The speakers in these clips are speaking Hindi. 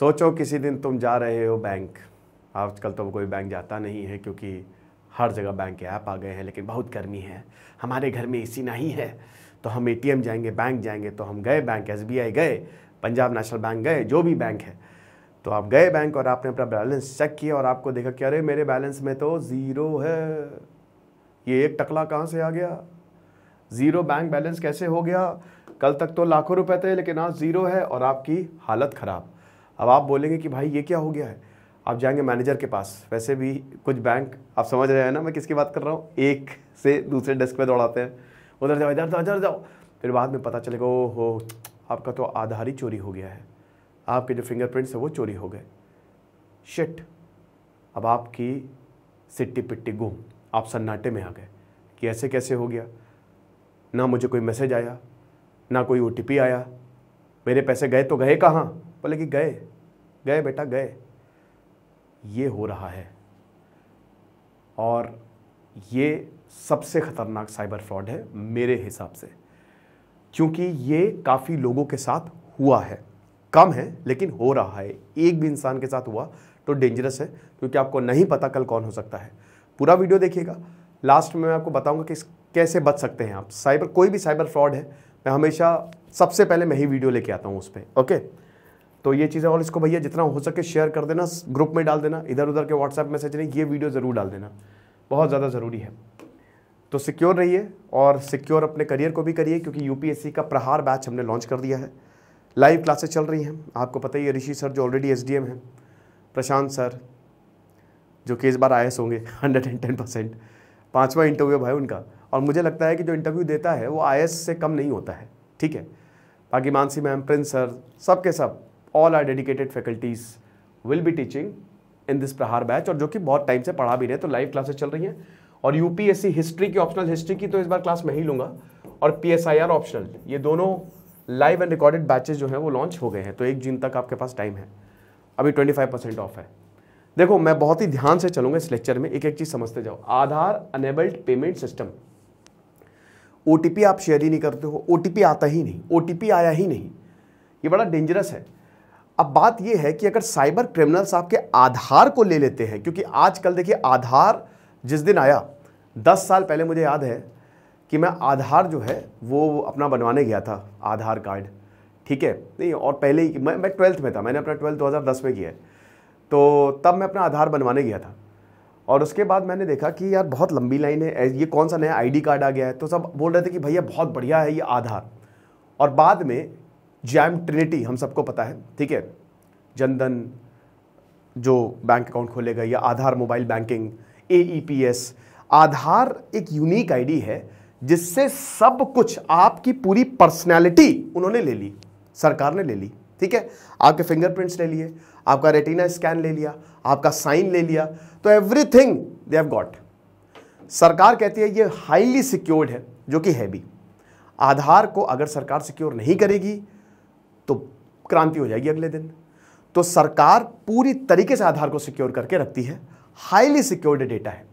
सोचो किसी दिन तुम जा रहे हो बैंक आजकल तो कोई बैंक जाता नहीं है क्योंकि हर जगह बैंक के ऐप आ गए हैं लेकिन बहुत गर्मी है हमारे घर में एसी नहीं है तो हम एटीएम जाएंगे बैंक जाएंगे तो हम गए बैंक एसबीआई गए पंजाब नेशनल बैंक गए जो भी बैंक है तो आप गए बैंक और आपने अपना बैलेंस चेक किया और आपको देखा कि अरे मेरे बैलेंस में तो ज़ीरो है ये एक टकला कहाँ से आ गया ज़ीरो बैंक बैलेंस कैसे हो गया कल तक तो लाखों रुपए थे लेकिन आज ज़ीरो है और आपकी हालत ख़राब अब आप बोलेंगे कि भाई ये क्या हो गया है आप जाएंगे मैनेजर के पास वैसे भी कुछ बैंक आप समझ रहे हैं ना मैं किसकी बात कर रहा हूँ एक से दूसरे डेस्क पे दौड़ाते हैं उधर जाओ इधर जाओ इधर जाओ फिर बाद में पता चलेगा ओ हो आपका तो आधार ही चोरी हो गया है आपके जो फिंगरप्रिंट्स हैं वो चोरी हो गए शिट अब आपकी सिट्टी पिट्टी गुम आप सन्नाटे में आ गए कि ऐसे कैसे हो गया ना मुझे कोई मैसेज आया ना कोई ओ आया मेरे पैसे गए तो गए कहाँ बोले कि गए गए बेटा गए ये हो रहा है और ये सबसे ख़तरनाक साइबर फ्रॉड है मेरे हिसाब से क्योंकि ये काफ़ी लोगों के साथ हुआ है कम है लेकिन हो रहा है एक भी इंसान के साथ हुआ तो डेंजरस है क्योंकि आपको नहीं पता कल कौन हो सकता है पूरा वीडियो देखिएगा लास्ट में मैं आपको बताऊंगा कि कैसे बच सकते हैं आप साइबर कोई भी साइबर फ्रॉड है मैं हमेशा सबसे पहले मैं ही वीडियो लेके आता हूँ उस पर ओके तो ये चीज़ें और इसको भैया जितना हो सके शेयर कर देना ग्रुप में डाल देना इधर उधर के व्हाट्सएप मैसेज नहीं ये वीडियो ज़रूर डाल देना बहुत ज़्यादा ज़रूरी है तो सिक्योर रहिए और सिक्योर अपने करियर को भी करिए क्योंकि यू का प्रहार बैच हमने लॉन्च कर दिया है लाइव क्लासेस चल रही हैं आपको पता ही है ऋषि सर जो ऑलरेडी एस हैं प्रशांत सर जो कि इस बार आई होंगे हंड्रेड एंड टेन परसेंट पाँचवा इंटरव्यू भाई उनका और मुझे लगता है कि जो इंटरव्यू देता है वो आई से कम नहीं होता है ठीक है बाकी मानसी मैम प्रिंस सर सब के सब all are dedicated faculties will be teaching in this Prahar batch और जो कि बहुत टाइम से पढ़ा भी रहे तो लाइव क्लासेस चल रही हैं और यूपीएससी हिस्ट्री की ऑप्शनल हिस्ट्री की तो इस बार क्लास मैं ही लूँगा और पीएसआईआर ऑप्शनल ये दोनों लाइव एंड रिकॉर्डेड बैचेज जो हैं वो लॉन्च हो गए हैं तो एक जून तक आपके पास टाइम है अभी ट्वेंटी फाइव परसेंट ऑफ है देखो मैं बहुत ही ध्यान से चलूंगा इस लेक्चर में एक एक चीज़ समझते जाओ आधार अनेबल्ड पेमेंट सिस्टम ओ आप शेयर ही नहीं करते हो ओ आता ही नहीं ओ आया ही नहीं ये बड़ा डेंजरस है अब बात यह है कि अगर साइबर क्रिमिनल्स आपके आधार को ले लेते हैं क्योंकि आजकल देखिए आधार जिस दिन आया दस साल पहले मुझे याद है कि मैं आधार जो है वो अपना बनवाने गया था आधार कार्ड ठीक है नहीं और पहले ही मैं मैं ट्वेल्थ में था मैंने अपना ट्वेल्थ 2010 में किया है तो तब मैं अपना आधार बनवाने गया था और उसके बाद मैंने देखा कि यार बहुत लंबी लाइन है ये कौन सा नया आईडी कार्ड आ गया है तो सब बोल रहे थे कि भैया बहुत बढ़िया है ये आधार और बाद में जैम ट्रिनिटी हम सबको पता है ठीक है जनधन जो बैंक अकाउंट खोलेगा या आधार मोबाइल बैंकिंग ए आधार एक यूनिक आईडी है जिससे सब कुछ आपकी पूरी पर्सनैलिटी उन्होंने ले ली सरकार ने ले ली ठीक है आपके फिंगरप्रिंट्स ले लिए आपका रेटिना स्कैन ले लिया आपका साइन ले लिया तो एवरीथिंग दे हैव गॉट सरकार कहती है ये हाईली सिक्योर्ड है जो कि है भी आधार को अगर सरकार सिक्योर नहीं करेगी तो क्रांति हो जाएगी अगले दिन तो सरकार पूरी तरीके से आधार को सिक्योर करके रखती है हाईली सिक्योर्ड डेटा है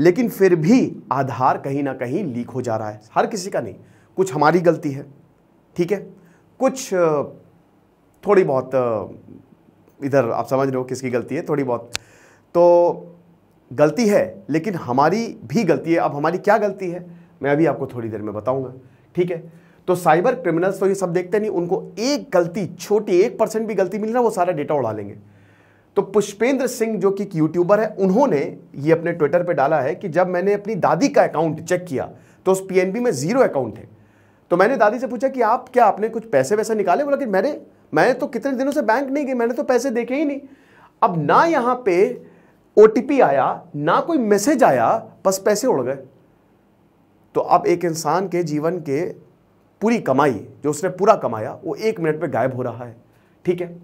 लेकिन फिर भी आधार कहीं ना कहीं लीक हो जा रहा है हर किसी का नहीं कुछ हमारी गलती है ठीक है कुछ थोड़ी बहुत इधर आप समझ रहे हो किसकी गलती है थोड़ी बहुत तो गलती है लेकिन हमारी भी गलती है अब हमारी क्या गलती है मैं अभी आपको थोड़ी देर में बताऊंगा ठीक है तो साइबर क्रिमिनल्स तो ये सब देखते नहीं उनको एक गलती छोटी एक परसेंट भी गलती मिली ना वो सारा डेटा उड़ा लेंगे तो पुष्पेंद्र सिंह जो कि एक यूट्यूबर है उन्होंने ये अपने ट्विटर पे डाला है कि जब मैंने अपनी दादी का अकाउंट चेक किया तो उस पीएनबी में जीरो अकाउंट है तो मैंने दादी से पूछा कि आप क्या आपने कुछ पैसे वैसे निकाले बोला कि मैंने मैंने तो कितने दिनों से बैंक नहीं गई मैंने तो पैसे देखे ही नहीं अब ना यहां पे ओ आया ना कोई मैसेज आया बस पैसे उड़ गए तो अब एक इंसान के जीवन के पूरी कमाई जो उसने पूरा कमाया वो एक मिनट में गायब हो रहा है ठीक है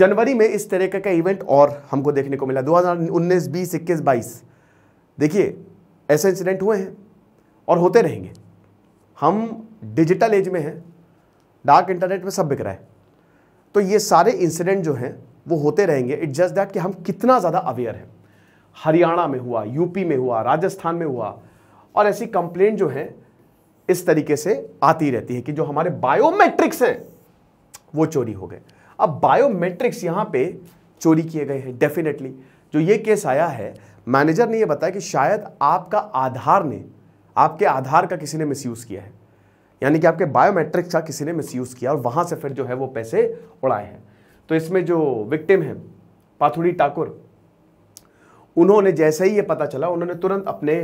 जनवरी में इस तरह का इवेंट और हमको देखने को मिला 2019, हजार उन्नीस 22 देखिए ऐसे इंसिडेंट हुए हैं और होते रहेंगे हम डिजिटल एज में हैं डार्क इंटरनेट में सब बिक रहा है तो ये सारे इंसिडेंट जो हैं वो होते रहेंगे इट्स जस्ट दैट कि हम कितना ज़्यादा अवेयर हैं हरियाणा में हुआ यूपी में हुआ राजस्थान में हुआ और ऐसी कंप्लेंट जो हैं इस तरीके से आती रहती है कि जो हमारे बायोमेट्रिक्स हैं वो चोरी हो गए अब बायोमेट्रिक्स यहां पे चोरी किए गए हैं डेफिनेटली जो ये केस आया है मैनेजर ने ये बताया कि शायद आपका आधार ने आपके आधार का किसी ने मिसयूज़ किया है यानी कि आपके बायोमेट्रिक्स का किसी ने मिस किया और वहां से फिर जो है वो पैसे उड़ाए हैं तो इसमें जो विक्टिम है पाथुड़ी ठाकुर उन्होंने जैसे ही ये पता चला उन्होंने तुरंत अपने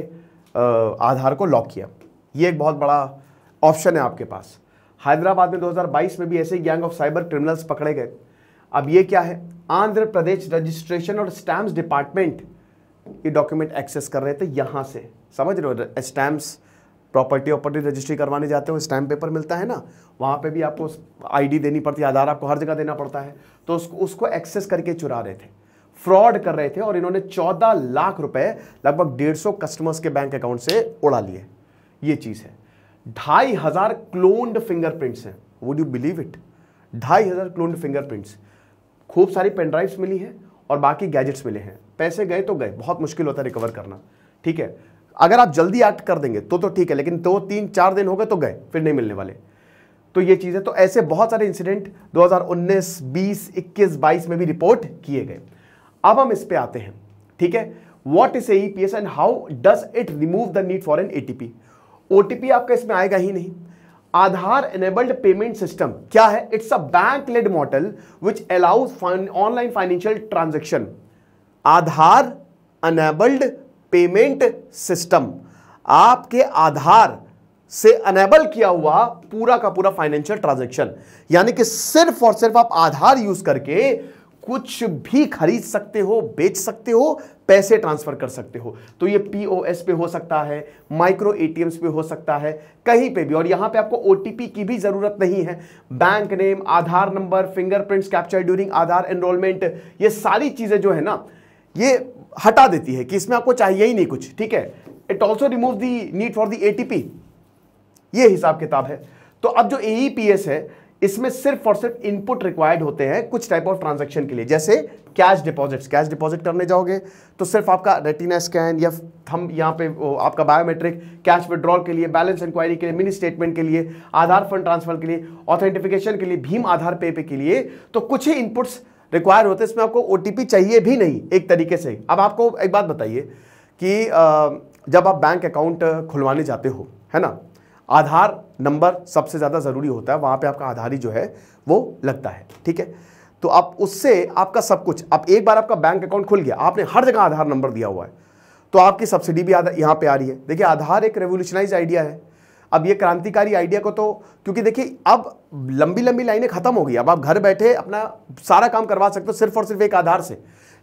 आधार को लॉक किया ये एक बहुत बड़ा ऑप्शन है आपके पास हैदराबाद में 2022 में भी ऐसे गैंग ऑफ साइबर क्रिमिनल्स पकड़े गए अब ये क्या है आंध्र प्रदेश रजिस्ट्रेशन और स्टैम्प्स डिपार्टमेंट ये डॉक्यूमेंट एक्सेस कर रहे थे यहाँ से समझ रहे हो स्टैम्प्स प्रॉपर्टी ऑपर्टी रजिस्ट्री करवाने जाते हो स्टैम्प पेपर मिलता है ना वहाँ पे भी आपको आईडी देनी पड़ती है आधार आपको हर जगह देना पड़ता है तो उसको उसको एक्सेस करके चुरा रहे थे फ्रॉड कर रहे थे और इन्होंने चौदह लाख रुपए लगभग डेढ़ सौ कस्टमर्स के बैंक अकाउंट से उड़ा लिए ये चीज़ है ढाई हज़ार क्लोन्ड फिंगरप्रिंट्स हैं वुड यू बिलीव इट ढाई हज़ार क्लोन्ड फिंगरप्रिंट्स खूब सारी पेनड्राइव्स मिली हैं और बाकी गैजेट्स मिले हैं पैसे गए तो गए बहुत मुश्किल होता है रिकवर करना ठीक है अगर आप जल्दी एक्ट कर देंगे तो तो ठीक है लेकिन दो तो तीन चार दिन हो गए तो गए फिर नहीं मिलने वाले तो ये चीज़ है तो ऐसे बहुत सारे इंसिडेंट 2019, 20, 21, 22 में भी रिपोर्ट किए गए अब हम इस पे आते हैं ठीक है what is A P S and how does it remove the need for an A T P O आपका इसमें आएगा ही नहीं आधार एनेबल्ड पेमेंट सिस्टम क्या है it's a bank led model which allows online financial transaction Aadhaar enabled payment system आपके आधार से अनेबल किया हुआ पूरा का पूरा फाइनेंशियल ट्रांजेक्शन यानी कि सिर्फ और सिर्फ आप आधार यूज करके कुछ भी खरीद सकते हो बेच सकते हो पैसे ट्रांसफर कर सकते हो तो ये पीओएस पे हो सकता है माइक्रो एटीएम्स पे हो सकता है कहीं पे भी और यहां पे आपको ओटीपी की भी जरूरत नहीं है bank name Aadhaar number fingerprints capture during Aadhaar enrolment ये सारी चीजें जो है ना ये हटा देती है कि इसमें आपको चाहिए ही नहीं कुछ ठीक है it also remove the need for the a ये हिसाब किताब है तो अब जो एईपीएस e है इसमें सिर्फ और सिर्फ इनपुट रिक्वायर्ड होते हैं कुछ टाइप ऑफ ट्रांजेक्शन के लिए जैसे कैश डिपॉजिट्स कैश डिपॉजिट करने जाओगे तो सिर्फ आपका रेटिना स्कैन या थम यहाँ पे आपका बायोमेट्रिक कैश विड्रॉल के लिए बैलेंस इंक्वायरी के लिए मिनी स्टेटमेंट के लिए आधार फंड ट्रांसफर के लिए ऑथेंटिफिकेशन के लिए भीम आधार पे पे के लिए तो कुछ ही इनपुट्स रिक्वायर होते हैं इसमें आपको ओ चाहिए भी नहीं एक तरीके से अब आपको एक बात बताइए कि जब आप बैंक अकाउंट खुलवाने जाते हो है ना आधार नंबर सबसे ज़्यादा ज़रूरी होता है वहाँ पे आपका आधार ही जो है वो लगता है ठीक है तो आप उससे आपका सब कुछ आप एक बार आपका बैंक अकाउंट खुल गया आपने हर जगह आधार नंबर दिया हुआ है तो आपकी सब्सिडी भी यहाँ पर आ रही है देखिए आधार एक रेवोल्यूशनाइज आइडिया है अब ये क्रांतिकारी आइडिया को तो क्योंकि देखिए अब लंबी लंबी लाइनें खत्म हो गई अब आप घर बैठे अपना सारा काम करवा सकते हो सिर्फ और सिर्फ एक आधार से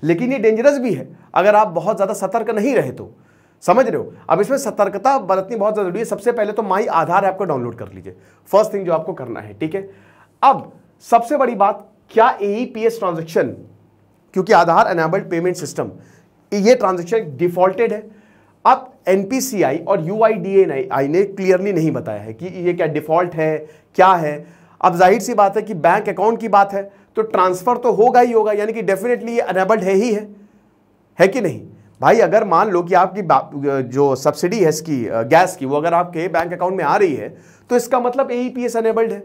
लेकिन ये डेंजरस भी है अगर आप बहुत ज़्यादा सतर्क नहीं रहे तो समझ रहे हो अब इसमें सतर्कता बरतनी बहुत ज़रूरी है सबसे पहले तो माई आधार ऐप को डाउनलोड कर लीजिए फर्स्ट थिंग जो आपको करना है ठीक है अब सबसे बड़ी बात क्या एईपीएस ट्रांजेक्शन e क्योंकि आधार एनेबल्ड पेमेंट सिस्टम ये ट्रांजेक्शन डिफॉल्टेड है अब एनपीसीआई और यू आई ने क्लियरली नहीं बताया है कि ये क्या डिफॉल्ट है क्या है अब जाहिर सी बात है कि बैंक अकाउंट की बात है तो ट्रांसफ़र तो होगा ही होगा यानी कि डेफिनेटली ये अनेबल्ड है ही है है कि नहीं भाई अगर मान लो कि आपकी जो सब्सिडी है इसकी गैस की वो अगर आपके बैंक अकाउंट में आ रही है तो इसका मतलब ए पी एस अनेबल्ड है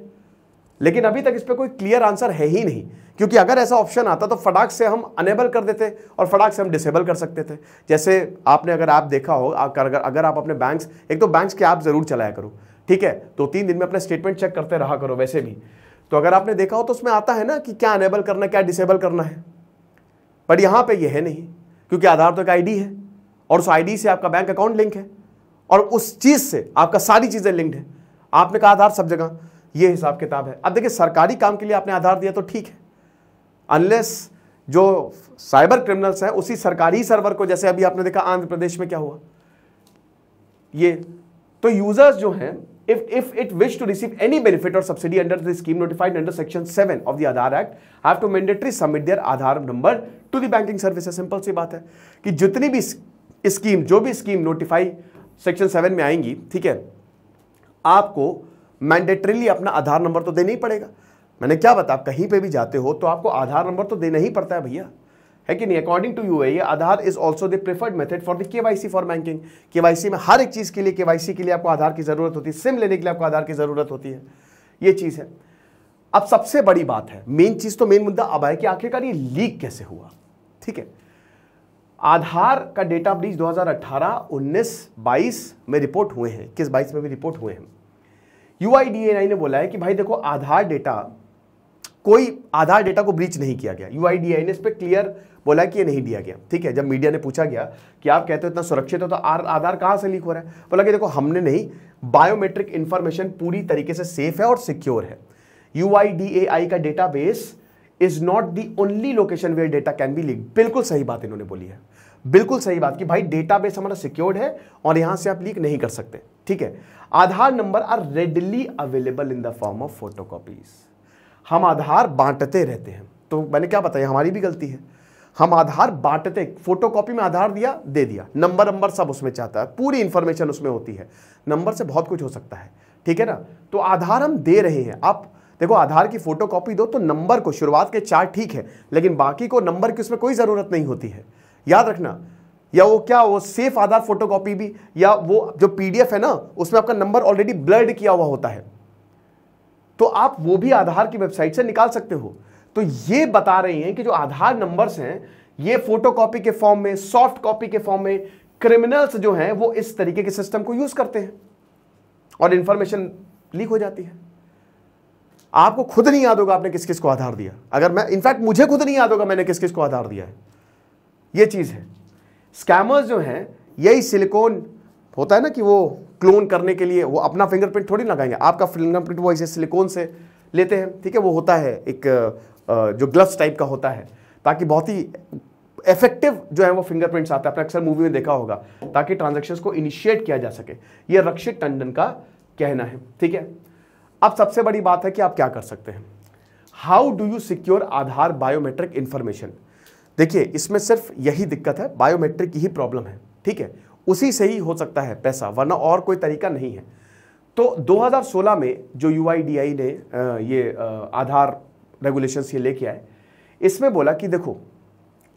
लेकिन अभी तक इस पर कोई क्लियर आंसर है ही नहीं क्योंकि अगर ऐसा ऑप्शन आता तो फटाक से हम अनेबल कर देते और फटाक से हम डिसेबल कर सकते थे जैसे आपने अगर आप देखा हो अगर अगर आप अपने बैंक्स एक तो बैंक्स के ऐप ज़रूर चलाया करो ठीक है तो तीन दिन में अपने स्टेटमेंट चेक करते रहा करो वैसे भी तो अगर आपने देखा हो तो उसमें आता है ना कि क्या अनेबल करना क्या डिसेबल करना है पर यहाँ पर यह है नहीं क्योंकि आधार तो एक आईडी है और उस आईडी से आपका बैंक अकाउंट लिंक है और उस चीज़ से आपका सारी चीज़ें लिंक्ड है आपने कहा आधार सब जगह ये हिसाब किताब है अब देखिए सरकारी काम के लिए आपने आधार दिया तो ठीक है अनलेस जो साइबर क्रिमिनल्स हैं उसी सरकारी सर्वर को जैसे अभी आपने देखा आंध्र प्रदेश में क्या हुआ ये तो यूज़र्स जो हैं if, if it wish to receive any benefit or subsidy under the scheme notified under section 7 of the aadhar Act have to mandatory submit their aadhar number to the banking services simple si baat hai ki jitni bhi scheme jo bhi scheme notify section 7 mein aayengi theek hai aapko mandatorily apna aadhar number to dena hi padega maine kya क्या aap kahin pe bhi jate ho to aapko aadhar number to dena hi padta hai bhaiya है कि नहीं according to U A Aadhaar is also the preferred method for the K Y C for banking K Y C में हर एक चीज़ के लिए के वाई सी के लिए आपको आधार की ज़रूरत होती है सिम लेने के लिए आपको आधार की ज़रूरत होती है ये चीज़ है अब सबसे बड़ी बात है मेन चीज़ तो मेन मुद्दा अब है कि आखिरकार ये लीक कैसे हुआ ठीक है आधार का डेटा ब्रीच 2018, 19, 22 में रिपोर्ट हुए हैं किस बाईस में भी रिपोर्ट हुए हैं यू ने बोला है कि भाई देखो आधार डेटा कोई आधार डेटा को ब्रीच नहीं किया गया यू ने इस पर क्लियर बोला कि ये नहीं दिया गया ठीक है जब मीडिया ने पूछा गया कि आप कहते हो इतना सुरक्षित हो तो आधार कहाँ से लीक हो रहा है बोला कि देखो हमने नहीं बायोमेट्रिक इन्फॉर्मेशन पूरी तरीके से सेफ है और सिक्योर है यू का data is not the only location where data can be leak बिल्कुल सही बात इन्होंने बोली है बिल्कुल सही बात कि भाई डेटाबेस हमारा सिक्योर्ड है और यहां से आप लीक नहीं कर सकते ठीक है Aadhaar number are readily available in the form of photocopies हम आधार बांटते रहते हैं तो मैंने क्या बताया हमारी भी गलती है हम आधार बांटते फोटोकॉपी में आधार दिया दे दिया नंबर नंबर सब उसमें चाहता है पूरी इंफॉर्मेशन उसमें होती है नंबर से बहुत कुछ हो सकता है ठीक है ना तो आधार हम दे रहे हैं आप देखो आधार की फोटो कॉपी दो तो नंबर को शुरुआत के चार ठीक है लेकिन बाकी को नंबर की उसमें कोई ज़रूरत नहीं होती है याद रखना या वो क्या वो सेफ आधार फोटोकॉपी भी या वो जो पीडीएफ है ना उसमें आपका नंबर ऑलरेडी ब्लर्ड किया हुआ होता है तो आप वो भी आधार की वेबसाइट से निकाल सकते हो तो ये बता रही हैं कि जो आधार नंबर्स हैं ये फोटोकॉपी के फॉर्म में सॉफ्ट कॉपी के फॉर्म में क्रिमिनल्स जो हैं वो इस तरीके के सिस्टम को यूज करते हैं और इंफॉर्मेशन लीक हो जाती है आपको खुद नहीं याद होगा आपने किस किस को आधार दिया अगर मैं इनफैक्ट मुझे खुद नहीं याद होगा मैंने किस किस को आधार दिया है ये चीज़ है स्कैमर्स जो हैं यही सिलिकॉन होता है ना कि वो क्लोन करने के लिए वो अपना फिंगरप्रिंट थोड़ी लगाएंगे आपका फिंगरप्रिंट वो ऐसे सिलिकॉन से लेते हैं ठीक है वो होता है एक जो ग्लव्स टाइप का होता है ताकि बहुत ही इफेक्टिव जो है वो फिंगरप्रिंट्स आता है आपने अक्सर मूवी में देखा होगा ताकि ट्रांजेक्शन को इनिशिएट किया जा सके ये रक्षित टंडन का कहना है ठीक है अब सबसे बड़ी बात है कि आप क्या कर सकते हैं how do you secure Aadhaar biometric information देखिए इसमें सिर्फ यही दिक्कत है बायोमेट्रिक की ही प्रॉब्लम है ठीक है उसी से ही हो सकता है पैसा वरना और कोई तरीका नहीं है तो 2016 में जो यू ने ये आधार रेगुलेशन ये लेके आए इसमें बोला कि देखो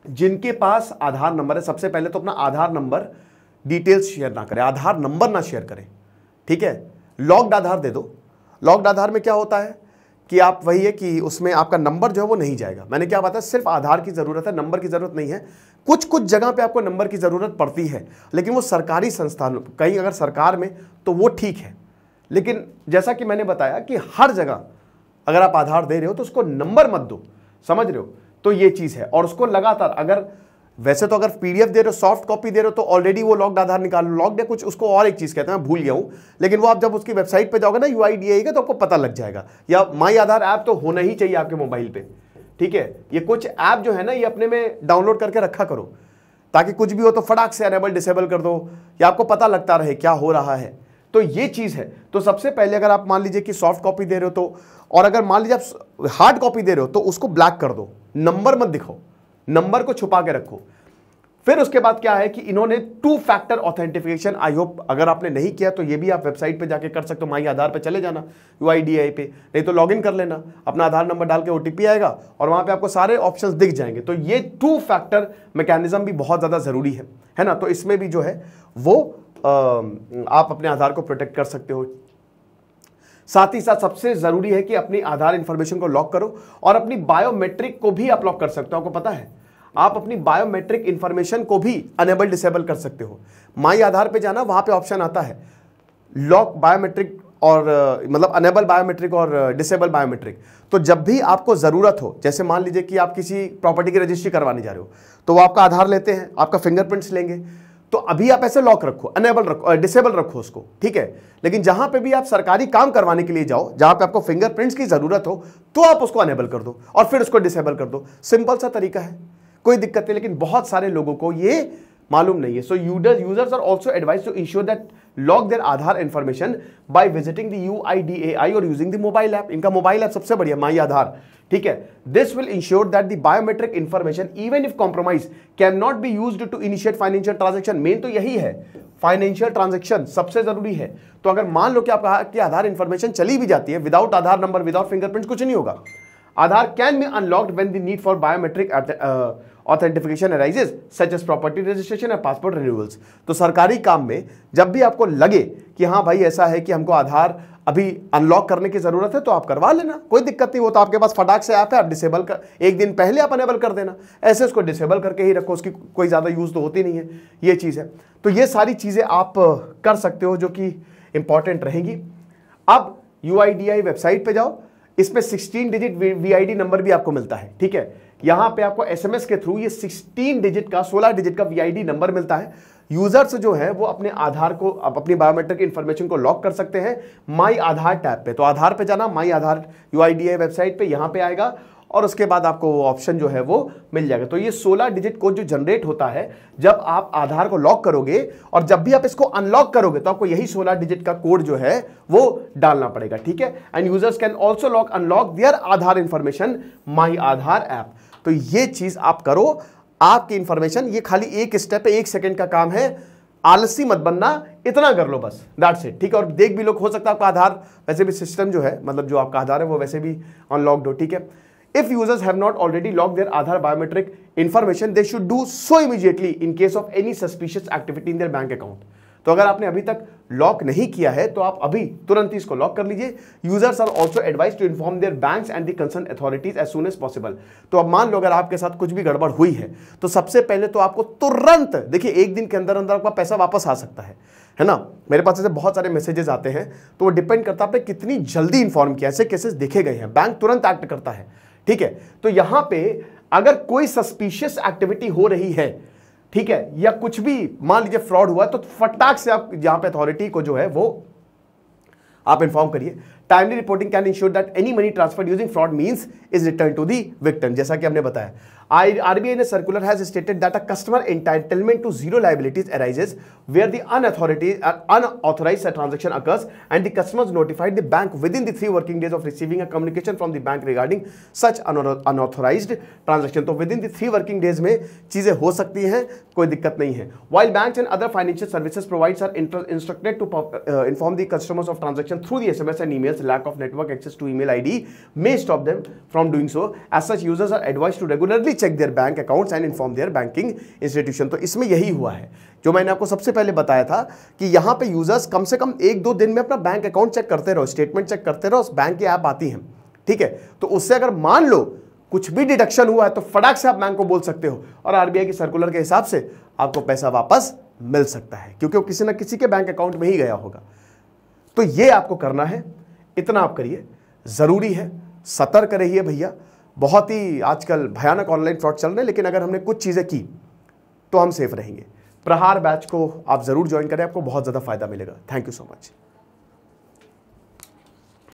जिनके पास आधार नंबर है सबसे पहले तो अपना आधार नंबर डिटेल्स शेयर ना करें आधार नंबर ना शेयर करें ठीक है लॉक्ड आधार दे दो लॉक्ड आधार में क्या होता है कि आप वही है कि उसमें आपका नंबर जो है वो नहीं जाएगा मैंने क्या बताया सिर्फ आधार की ज़रूरत है नंबर की ज़रूरत नहीं है कुछ कुछ जगह पे आपको नंबर की ज़रूरत पड़ती है लेकिन वो सरकारी संस्थान कहीं अगर सरकार में तो वो ठीक है लेकिन जैसा कि मैंने बताया कि हर जगह अगर आप आधार दे रहे हो तो उसको नंबर मत दो समझ रहे हो तो ये चीज़ है और उसको लगातार अगर वैसे तो अगर पीडीएफ दे रहे हो सॉफ्ट कॉपी दे रहे हो तो ऑलरेडी वो लॉक्ड आधार निकाल लॉक्ड है कुछ उसको और एक चीज़ कहते हैं मैं भूल गया हूं लेकिन वो आप जब उसकी वेबसाइट पे जाओगे ना यू आई का तो आपको पता लग जाएगा या माई आधार ऐप तो होना ही चाहिए आपके मोबाइल पे ठीक है ये कुछ ऐप जो है ना ये अपने में डाउनलोड करके रखा करो ताकि कुछ भी हो तो फटाक से अनेबल डिसेबल कर दो या आपको पता लगता रहे क्या हो रहा है तो ये चीज़ है तो सबसे पहले अगर आप मान लीजिए कि सॉफ्ट कॉपी दे रहे हो तो और अगर मान लीजिए आप हार्ड कॉपी दे रहे हो तो उसको ब्लैक कर दो नंबर मत दिखाओ नंबर को छुपा के रखो फिर उसके बाद क्या है कि इन्होंने two factor authentication I hope अगर आपने नहीं किया तो ये भी आप वेबसाइट पे जाके कर सकते हो माई आधार पे चले जाना यू पे नहीं तो लॉगिन कर लेना अपना आधार नंबर डाल के ओ आएगा और वहाँ पे आपको सारे ऑप्शंस दिख जाएंगे तो ये टू फैक्टर मैकेनिज्म भी बहुत ज़्यादा ज़रूरी है है ना तो इसमें भी जो है वो आ, आप अपने आधार को प्रोटेक्ट कर सकते हो साथ ही साथ सबसे जरूरी है कि अपनी आधार इंफॉर्मेशन को लॉक करो और अपनी बायोमेट्रिक को भी आप लॉक कर सकते हो आपको पता है आप अपनी बायोमेट्रिक इन्फॉर्मेशन को भी अनेबल डिसेबल कर सकते हो माई आधार पे जाना वहां पे ऑप्शन आता है लॉक बायोमेट्रिक और मतलब अनेबल बायोमेट्रिक और डिसेबल बायोमेट्रिक तो जब भी आपको ज़रूरत हो जैसे मान लीजिए कि आप किसी प्रॉपर्टी की रजिस्ट्री करवाने जा रहे हो तो वो आपका आधार लेते हैं आपका फिंगरप्रिंट्स लेंगे तो अभी आप ऐसे लॉक रखो अनेबल रखो डिसेबल रखो उसको ठीक है लेकिन जहां पे भी आप सरकारी काम करवाने के लिए जाओ जहां पे आपको फिंगरप्रिंट्स की ज़रूरत हो तो आप उसको अनेबल कर दो और फिर उसको डिसेबल कर दो सिंपल सा तरीका है कोई दिक्कत नहीं लेकिन बहुत सारे लोगों को यह मालूम नहीं है so users users are also advise to ensure that lock their Aadhaar information by visiting the U I D A I और यूजिंग द मोबाइल ऐप इनका मोबाइल ऐप सबसे बढ़िया माई आधार ठीक है this will ensure that the biometric information even if compromise can not be use to initiate financial transaction मेन तो यही है फाइनेंशियल ट्रांजेक्शन सबसे जरूरी है तो अगर मान लो कि आप कि आधार इन्फॉर्मेशन चली भी जाती है without Aadhaar number without fingerprint कुछ नहीं होगा Aadhaar can be unlocked when the need for biometric authentication arises such as property registration या पासपोर्ट रिन्यूअल्स तो सरकारी काम में जब भी आपको लगे कि हाँ भाई ऐसा है कि हमको आधार अभी अनलॉक करने की ज़रूरत है तो आप करवा लेना कोई दिक्कत नहीं वो तो आपके पास फटाक से ऐप है आप डिसेबल कर एक दिन पहले आप अनेबल कर देना ऐसे उसको डिसेबल करके ही रखो उसकी कोई ज़्यादा यूज़ तो होती नहीं है ये चीज़ है तो ये सारी चीज़ें आप कर सकते हो जो कि इंपॉर्टेंट रहेंगी अब यू वेबसाइट पर जाओ इसमें सिक्सटीन डिजिट वी नंबर भी आपको मिलता है ठीक है यहां पे आपको एसएमएस के थ्रू ये 16 डिजिट का 16 डिजिट का वीआईडी नंबर मिलता है यूजर्स जो है वो अपने आधार को अपनी बायोमेट्रिक इंफॉर्मेशन को लॉक कर सकते हैं माई आधार टैब पे तो आधार पे जाना माई आधार यू है वेबसाइट पे यहां पे आएगा और उसके बाद आपको वो ऑप्शन जो है वो मिल जाएगा तो ये 16 डिजिट कोड जो जनरेट होता है जब आप आधार को लॉक करोगे और जब भी आप इसको अनलॉक करोगे तो आपको यही 16 डिजिट का कोड जो है वो डालना पड़ेगा ठीक है and users can also lock unlock their Aadhaar information my Aadhaar app तो ये चीज आप करो आपकी इंफॉर्मेशन ये खाली एक स्टेप है एक सेकेंड का काम है आलसी मत बनना इतना कर लो बस डाट से ठीक है और देख भी लोग हो सकता है आपका आधार वैसे भी सिस्टम जो है मतलब जो आपका आधार है वो वैसे भी अनलॉक्ड हो ठीक है If users have not already logged their Aadhaar biometric information, they should do so immediately in case of any suspicious activity in their bank account. तो अगर आपने अभी तक लॉक नहीं किया है तो आप अभी तुरंत ही इसको लॉक कर लीजिए users are also advise to inform their banks and the concern authorities as soon as possible तो अब मान लो अगर आपके साथ कुछ भी गड़बड़ हुई है तो सबसे पहले तो आपको तुरंत देखिए एक दिन के अंदर अंदर आपका पैसा वापस आ सकता है है ना मेरे पास ऐसे बहुत सारे मैसेजेस आते हैं तो वो डिपेंड करता है आपने कितनी जल्दी इन्फॉर्म किया ऐसे केसेस देखे गए हैं बैंक तुरंत एक्ट करता है ठीक है तो यहां पे अगर कोई सस्पिशियस एक्टिविटी हो रही है ठीक है या कुछ भी मान लीजिए फ्रॉड हुआ तो फटाक से आप यहां पे अथॉरिटी को जो है वो आप इन्फॉर्म करिए timely reporting can ensure that any money transfer using fraud means is return to the victim जैसा कि हमने बताया RBI in a circular has stated that a customer entitlement to zero liabilities arises where the uh, unauthorized transaction occurs and the customers notified the bank within the three working days of receiving a communication from the bank regarding such unauthorized transaction. So within the three working days में चीज़ें हो सकती हैं कोई दिक्कत नहीं है While banks and other financial services providers are instructed to uh, inform the customers of transaction through the SMS and emails, lack of network access to email ID may stop them from doing so. As such, users are advised to regularly check their bank accounts and inform their banking institution तो इसमें यही हुआ है जो मैंने आपको सबसे पहले बताया था कि यहाँ पे यूजर्स कम से कम एक दो दिन में अपना बैंक अकाउंट चेक करते रहो स्टेटमेंट चेक करते रहो उस बैंक की ऐप आती है ठीक है तो उससे अगर मान लो कुछ भी डिडक्शन हुआ है तो फटाक से आप बैंक को बोल सकते हो और आरबीआई की सर्कुलर के हिसाब से आपको पैसा वापस मिल सकता है क्योंकि वो किसी ना किसी के बैंक अकाउंट में ही गया होगा तो ये आपको करना है इतना आप करिए ज़रूरी है सतर्क रहिए भैया बहुत ही आजकल भयानक ऑनलाइन फ्रॉड चल रहे हैं लेकिन अगर हमने कुछ चीज़ें की तो हम सेफ रहेंगे प्रहार बैच को आप ज़रूर ज्वाइन करें आपको बहुत ज़्यादा फ़ायदा मिलेगा थैंक यू सो मच